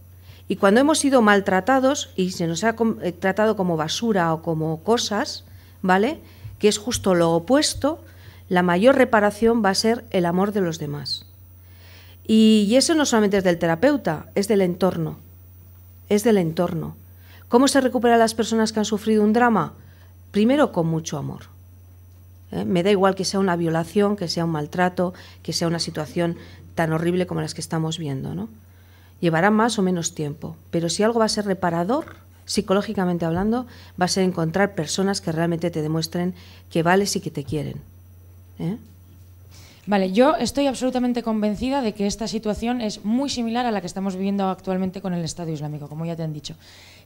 Y cuando hemos sido maltratados y se nos ha eh, tratado como basura o como cosas, ¿vale? Que es justo lo opuesto, la mayor reparación va a ser el amor de los demás. Y eso no solamente es del terapeuta, es del entorno es del entorno. ¿Cómo se recuperan las personas que han sufrido un drama? Primero con mucho amor. ¿eh? Me da igual que sea una violación, que sea un maltrato, que sea una situación tan horrible como las que estamos viendo. ¿no? Llevará más o menos tiempo, pero si algo va a ser reparador, psicológicamente hablando, va a ser encontrar personas que realmente te demuestren que vales y que te quieren. ¿Eh? Vale, yo estoy absolutamente convencida de que esta situación es muy similar a la que estamos viviendo actualmente con el Estado Islámico, como ya te han dicho.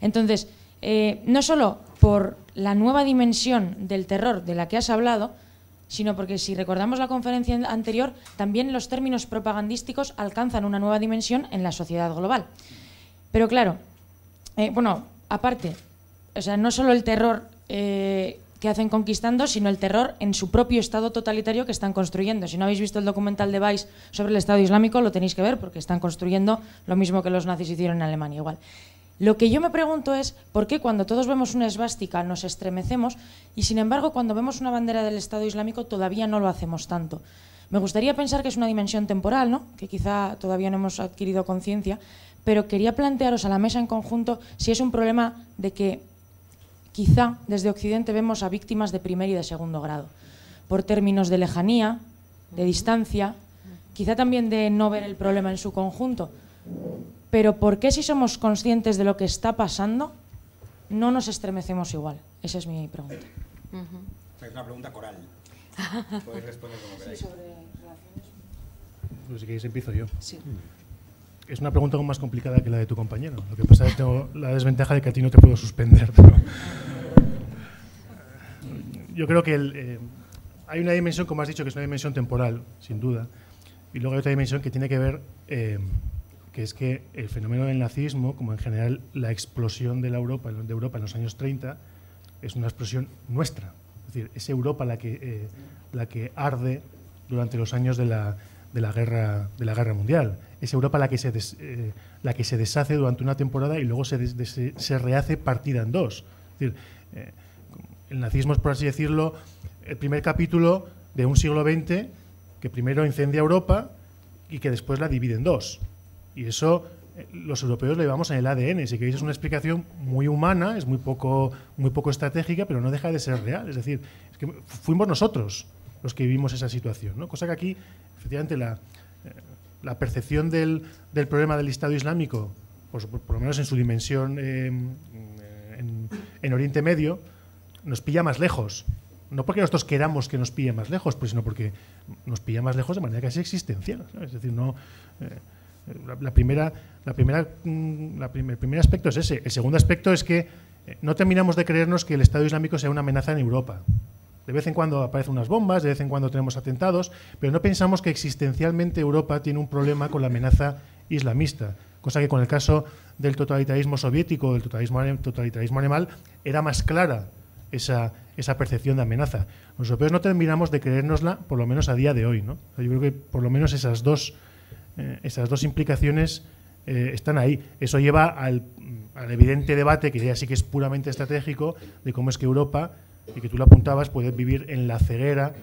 Entonces, eh, no solo por la nueva dimensión del terror de la que has hablado, sino porque si recordamos la conferencia anterior, también los términos propagandísticos alcanzan una nueva dimensión en la sociedad global. Pero claro, eh, bueno, aparte, o sea, no solo el terror eh, que hacen conquistando, sino el terror en su propio Estado totalitario que están construyendo. Si no habéis visto el documental de Vice sobre el Estado Islámico, lo tenéis que ver porque están construyendo lo mismo que los nazis hicieron en Alemania igual. Lo que yo me pregunto es por qué cuando todos vemos una esvástica nos estremecemos y sin embargo cuando vemos una bandera del Estado Islámico todavía no lo hacemos tanto. Me gustaría pensar que es una dimensión temporal, que quizá todavía no hemos adquirido conciencia, pero quería plantearos a la mesa en conjunto si es un problema de que Quizá desde Occidente vemos a víctimas de primer y de segundo grado, por términos de lejanía, de distancia, quizá también de no ver el problema en su conjunto. Pero ¿por qué si somos conscientes de lo que está pasando, no nos estremecemos igual? Esa es mi pregunta. Es una pregunta coral. responder como si yo. Mm es una pregunta aún más complicada que la de tu compañero. Lo que pasa es que tengo la desventaja de que a ti no te puedo suspender. yo creo que eh, hay una dimensión, como has dicho, que es una dimensión temporal, sin duda. Y luego hay otra dimensión que tiene que ver, eh, que es que el fenómeno del nazismo, como en general la explosión de, la Europa, de Europa en los años 30, es una explosión nuestra. Es decir, es Europa la que, eh, la que arde durante los años de la, de la guerra, de la guerra mundial. Es Europa la que, se eh, la que se deshace durante una temporada y luego se, se rehace partida en dos. Eh, el nazismo es, por así decirlo, el primer capítulo de un siglo XX que primero incendia Europa y que después la divide en dos. Y eso eh, los europeos lo llevamos en el ADN. Si queréis, es una explicación muy humana, es muy poco, muy poco estratégica, pero no deja de ser real. Es decir, que fuimos nosotros los que vivimos esa situación. Cosa que aquí, efectivamente, la, eh, percepción del, problema del Estado Islámico, pues, por, lo menos en su dimensión eh, en, Oriente Medio, nos pilla más lejos. No porque nosotros queramos que nos pille más lejos, pues, sino porque nos pilla más lejos de manera casi existencial. Es decir, no... Eh, la, primera, la primera, mm, el primer aspecto es ese. El segundo aspecto es que no terminamos de creernos que el Estado Islámico sea una amenaza en Europa. De vez en cuando aparecen unas bombas, de vez en cuando tenemos atentados, pero no pensamos que existencialmente Europa tiene un problema con la amenaza islamista, cosa que con el caso del totalitarismo soviético, del totalitarismo, totalitarismo animal, era más clara esa, esa percepción de amenaza. Los europeos no terminamos de creérnosla, por lo menos a día de hoy. ¿no? yo creo que por lo menos esas dos, eh, dos implicaciones eh, están ahí. Eso lleva al, al evidente debate, que ya sí que es puramente estratégico, de cómo es que Europa y que tú lo apuntabas, puede vivir en la ceguera,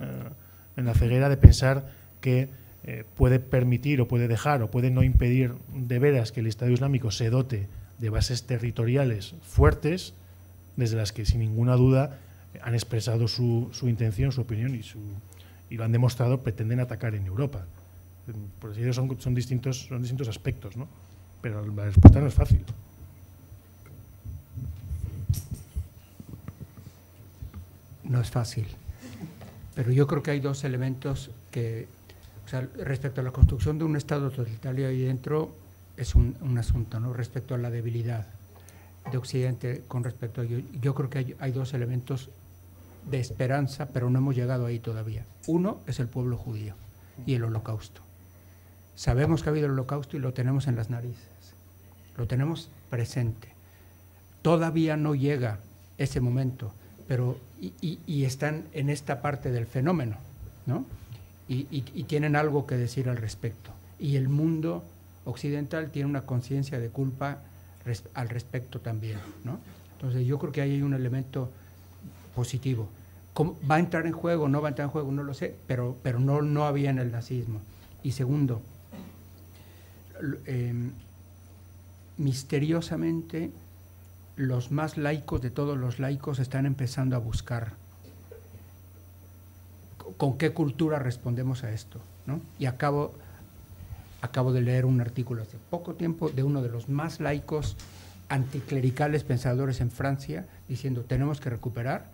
eh, en la ceguera de pensar que eh, puede permitir o puede dejar o puede no impedir de veras que el Estado Islámico se dote de bases territoriales fuertes, desde las que sin ninguna duda han expresado su, intención, su opinión y, su, lo han demostrado, pretenden atacar en Europa. Por decirlo, son, distintos, son distintos aspectos, ¿no? Pero la respuesta no es fácil. no es fácil. Pero yo creo que hay dos elementos que, respecto a la construcción de un Estado totalitario ahí dentro, es un, asunto, ¿no? Respecto a la debilidad de Occidente con respecto a yo, yo creo que hay, hay, dos elementos de esperanza, pero no hemos llegado ahí todavía. Uno es el pueblo judío y el holocausto. Sabemos que ha habido el holocausto y lo tenemos en las narices, lo tenemos presente. Todavía no llega ese momento pero y, están en esta parte del fenómeno, ¿no? Y, tienen algo que decir al respecto. Y el mundo occidental tiene una conciencia de culpa al respecto también, ¿no? Entonces yo creo que ahí hay un elemento positivo. ¿Va a entrar en juego? ¿No va a entrar en juego? No lo sé, pero, pero no, no había en el nazismo. Y segundo, em, misteriosamente los más laicos de todos los laicos están empezando a buscar con qué cultura respondemos a esto. Y acabo, acabo de leer un artículo hace poco tiempo de uno de los más laicos anticlericales pensadores en Francia, diciendo tenemos que recuperar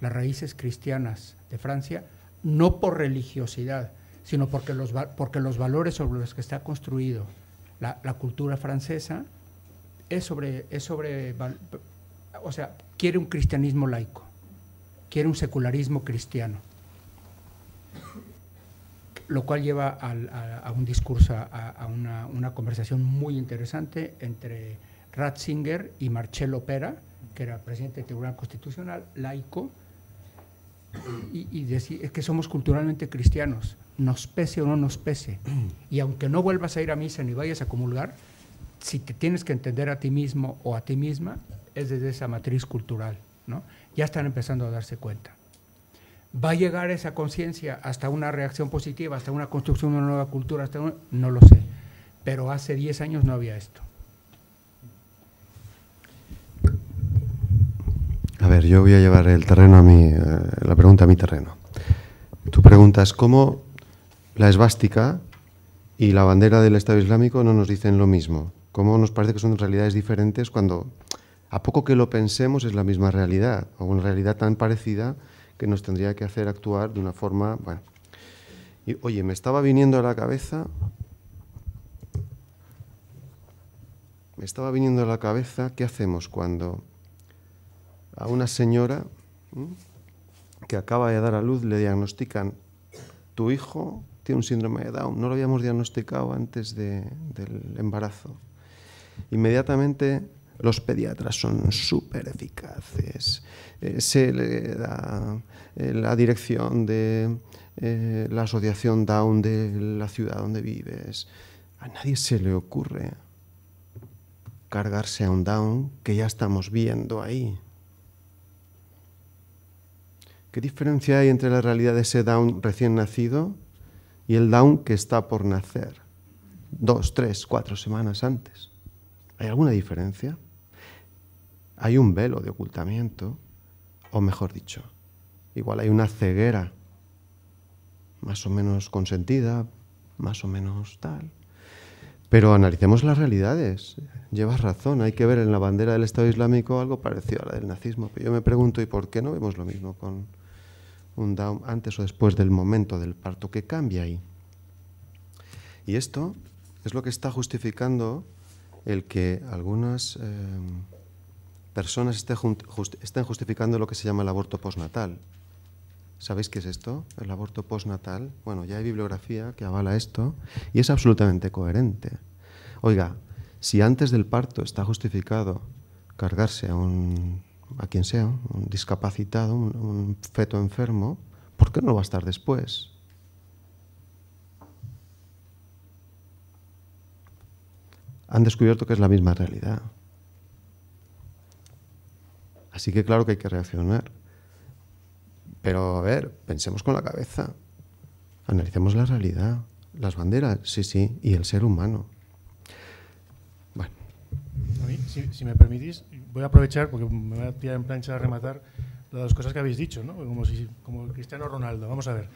las raíces cristianas de Francia, no por religiosidad, sino porque los, porque los valores sobre los que está construido la cultura francesa, es sobre, es sobre, o sea, quiere un cristianismo laico, quiere un secularismo cristiano, lo cual lleva a, un discurso, a, una, una, conversación muy interesante entre Ratzinger y Marcelo Pera, que era presidente del Tribunal Constitucional, laico, y, y decir es que somos culturalmente cristianos, nos pese o no nos pese, y aunque no vuelvas a ir a misa ni vayas a comulgar, si te tienes que entender a ti mismo o a ti misma, es desde esa matriz cultural, ¿no? Ya están empezando a darse cuenta. ¿Va a llegar esa conciencia hasta una reacción positiva, hasta una construcción de una nueva cultura? Hasta No lo sé. Pero hace 10 años no había esto. A ver, yo voy a llevar el terreno a mi, eh, la pregunta a mi terreno. Tú preguntas cómo la esvástica y la bandera del Estado Islámico no nos dicen lo mismo cómo nos parece que son realidades diferentes cuando a poco que lo pensemos es la misma realidad, o una realidad tan parecida que nos tendría que hacer actuar de una forma, Y, oye, me estaba viniendo a la cabeza, me estaba viniendo a la cabeza, ¿qué hacemos cuando a una señora que acaba de dar a luz le diagnostican, tu hijo tiene un síndrome de Down, no lo habíamos diagnosticado antes del embarazo? Inmediatamente los pediatras son súper eficaces, eh, se le da eh, la dirección de eh, la asociación Down de la ciudad donde vives. A nadie se le ocurre cargarse a un Down que ya estamos viendo ahí. ¿Qué diferencia hay entre la realidad de ese Down recién nacido y el Down que está por nacer? Dos, tres, cuatro semanas antes. ¿Hay alguna diferencia? Hay un velo de ocultamiento, o mejor dicho, igual hay una ceguera más o menos consentida, más o menos tal. Pero analicemos las realidades. Llevas razón, hay que ver en la bandera del Estado Islámico algo parecido a la del nazismo. Pero yo me pregunto, ¿y por qué no vemos lo mismo con un down antes o después del momento del parto? ¿Qué cambia ahí? Y esto es lo que está justificando el que algunas eh, personas estén justificando lo que se llama el aborto postnatal. ¿Sabéis qué es esto? El aborto postnatal. Bueno, ya hay bibliografía que avala esto y es absolutamente coherente. Oiga, si antes del parto está justificado cargarse a un a quien sea, un discapacitado, un, un feto enfermo, ¿por qué no lo va a estar después? han descubierto que es la misma realidad. Así que claro que hay que reaccionar. Pero a ver, pensemos con la cabeza, analicemos la realidad, las banderas, sí, sí, y el ser humano. Bueno. A mí, si, me permitís, voy a aprovechar, porque me voy a tirar en plancha a rematar las dos cosas que habéis dicho, ¿no? como, como Cristiano Ronaldo. Vamos a ver.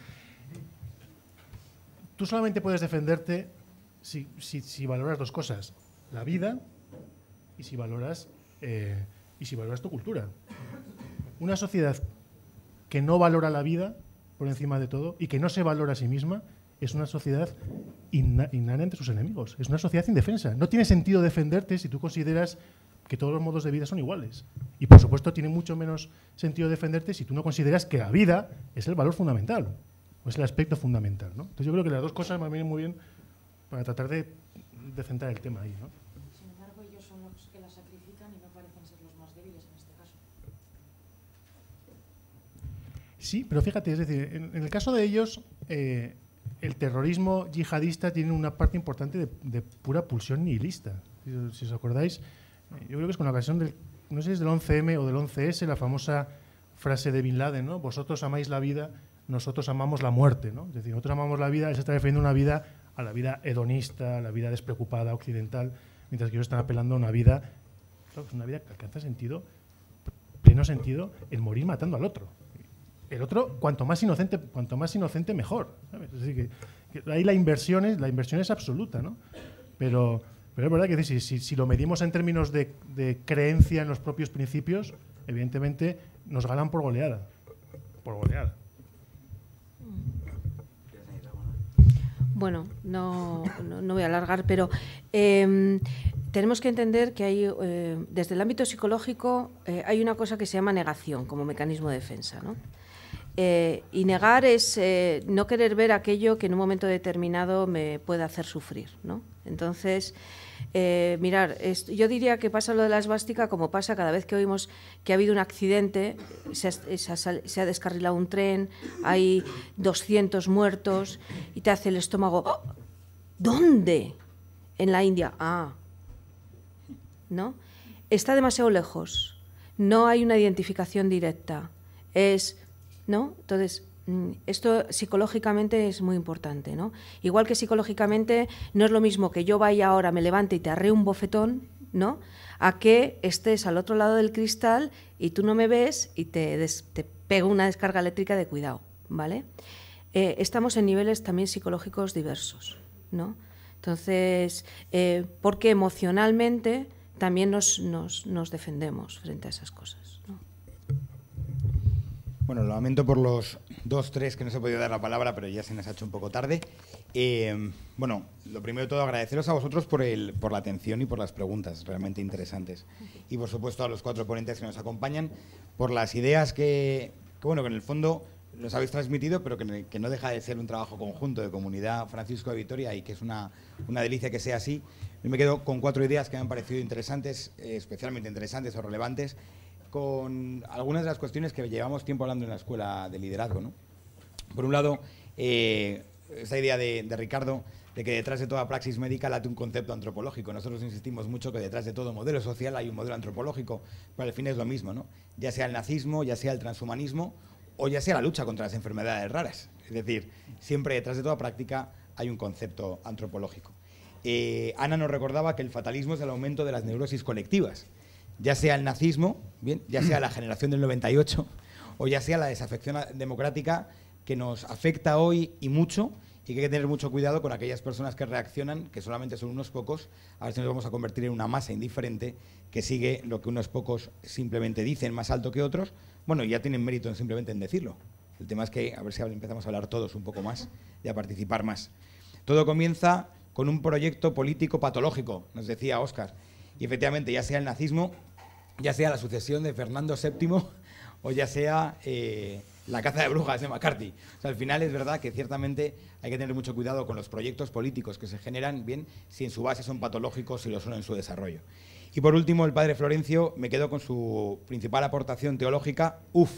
Tú solamente puedes defenderte si, si, valoras dos cosas la vida y si valoras, eh, y si valoras tu cultura. Una sociedad que no valora la vida por encima de todo y que no se valora a sí misma es una sociedad inane entre sus enemigos, es una sociedad indefensa. No tiene sentido defenderte si tú consideras que todos los modos de vida son iguales. Y por supuesto tiene mucho menos sentido defenderte si tú no consideras que la vida es el valor fundamental, o es el aspecto fundamental. ¿no? Entonces yo creo que las dos cosas me vienen muy bien para tratar de, de centrar el tema ahí. ¿no? Sí, pero fíjate, es decir, en, el caso de ellos, eh, el terrorismo yihadista tiene una parte importante de, pura pulsión nihilista. Si, os acordáis, eh, yo creo que es con la ocasión del, no sé si es del 11M o del 11S, la famosa frase de Bin Laden, ¿no? Vosotros amáis la vida, nosotros amamos la muerte, ¿no? Es decir, nosotros amamos la vida, él se está defendiendo una vida a la vida hedonista, a la vida despreocupada, occidental, mientras que ellos están apelando a una vida, una vida que alcanza sentido, pleno sentido, en morir matando al otro el otro, cuanto más inocente, cuanto más inocente mejor. ahí la inversión es, la inversión es absoluta, ¿no? Pero, pero es verdad que si, lo medimos en términos de, creencia en los propios principios, evidentemente nos ganan por goleada. Por goleada. Bueno, no, no, voy a alargar, pero em, tenemos que entender que hay, eh, desde el ámbito psicológico eh, hay una cosa que se llama negación como mecanismo de defensa. ¿no? Eh, y negar es eh, no querer ver aquello que en un momento determinado me puede hacer sufrir, ¿no? Entonces, eh, mirar, yo diría que pasa lo de la esvástica como pasa cada vez que oímos que ha habido un accidente, se ha, descarrilado un tren, hay 200 muertos y te hace el estómago, oh, ¿dónde? En la India, ah, ¿no? Está demasiado lejos, no hay una identificación directa, es ¿no? Entonces, mm, esto psicológicamente es muy importante, ¿no? Igual que psicológicamente no es lo mismo que yo vaya ahora, me levante y te arre un bofetón, ¿no? A que estés al otro lado del cristal y tú no me ves y te, pego una descarga eléctrica de cuidado, ¿vale? Eh, estamos en niveles también psicológicos diversos, ¿no? Entonces, eh, porque emocionalmente también nos, defendemos frente a esas cosas, bueno, lo lamento por los dos, tres que no se ha podido dar la palabra, pero ya se nos ha hecho un poco tarde. Eh, bueno, lo primero de todo, agradeceros a vosotros por, el, por la atención y por las preguntas realmente interesantes. Y por supuesto a los cuatro ponentes que nos acompañan, por las ideas que, bueno, que en el fondo los habéis transmitido, pero que, no deja de ser un trabajo conjunto de comunidad Francisco de Vitoria y que es una, una delicia que sea así. Yo me quedo con cuatro ideas que me han parecido interesantes, eh, especialmente interesantes o relevantes con algunas de las cuestiones que llevamos tiempo hablando en la escuela de liderazgo. Por un lado, eh, esa idea de, Ricardo de que detrás de toda praxis médica late un concepto antropológico. Nosotros insistimos mucho que detrás de todo modelo social hay un modelo antropológico, pero al fin es lo mismo, Ya sea el nazismo, ya sea el transhumanismo o ya sea la lucha contra las enfermedades raras. Es decir, siempre detrás de toda práctica hay un concepto antropológico. Eh, Ana nos recordaba que el fatalismo es el aumento de las neurosis colectivas ya sea el nazismo, bien, ya sea la generación del 98 o ya sea la desafección democrática que nos afecta hoy y mucho y que hay que tener mucho cuidado con aquellas personas que reaccionan, que solamente son unos pocos, a ver si nos vamos a convertir en una masa indiferente que sigue lo que unos pocos simplemente dicen más alto que otros, bueno, ya tienen mérito simplemente en decirlo. El tema es que a ver si empezamos a hablar todos un poco más y a participar más. Todo comienza con un proyecto político patológico, nos decía Óscar y efectivamente, ya sea el nazismo, ya sea la sucesión de Fernando VII o ya sea eh, la caza de brujas de McCarthy. al final es verdad que ciertamente hay que tener mucho cuidado con los proyectos políticos que se generan, bien si en su base son patológicos y si lo son en su desarrollo. Y por último, el padre Florencio me quedo con su principal aportación teológica, uff.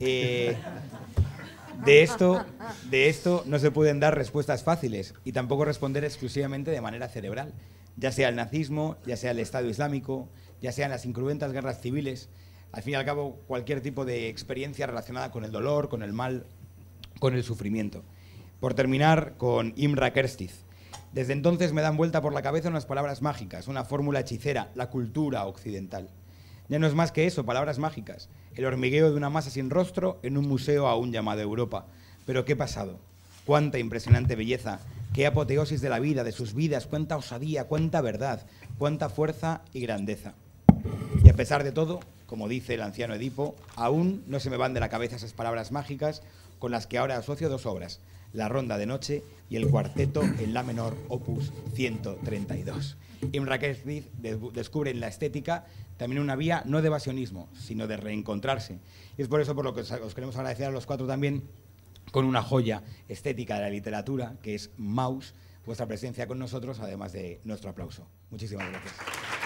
Eh, de esto, de esto no se pueden dar respuestas fáciles y tampoco responder exclusivamente de manera cerebral ya sea el nazismo, ya sea el Estado Islámico, ya sean las incruentas guerras civiles, al fin y al cabo cualquier tipo de experiencia relacionada con el dolor, con el mal, con el sufrimiento. Por terminar, con Imra Kerstiz. Desde entonces me dan vuelta por la cabeza unas palabras mágicas, una fórmula hechicera, la cultura occidental. Ya no es más que eso, palabras mágicas. El hormigueo de una masa sin rostro en un museo aún llamado Europa. Pero qué pasado. Cuánta impresionante belleza Qué apoteosis de la vida, de sus vidas, cuánta osadía, cuánta verdad, cuánta fuerza y grandeza. Y a pesar de todo, como dice el anciano Edipo, aún no se me van de la cabeza esas palabras mágicas con las que ahora asocio dos obras, La Ronda de Noche y el Cuarteto en La Menor, opus 132. Imra Raquel descubre en la estética también una vía no de evasionismo, sino de reencontrarse. Y es por eso por lo que os queremos agradecer a los cuatro también con una joya estética de la literatura, que es Maus, vuestra presencia con nosotros, además de nuestro aplauso. Muchísimas gracias.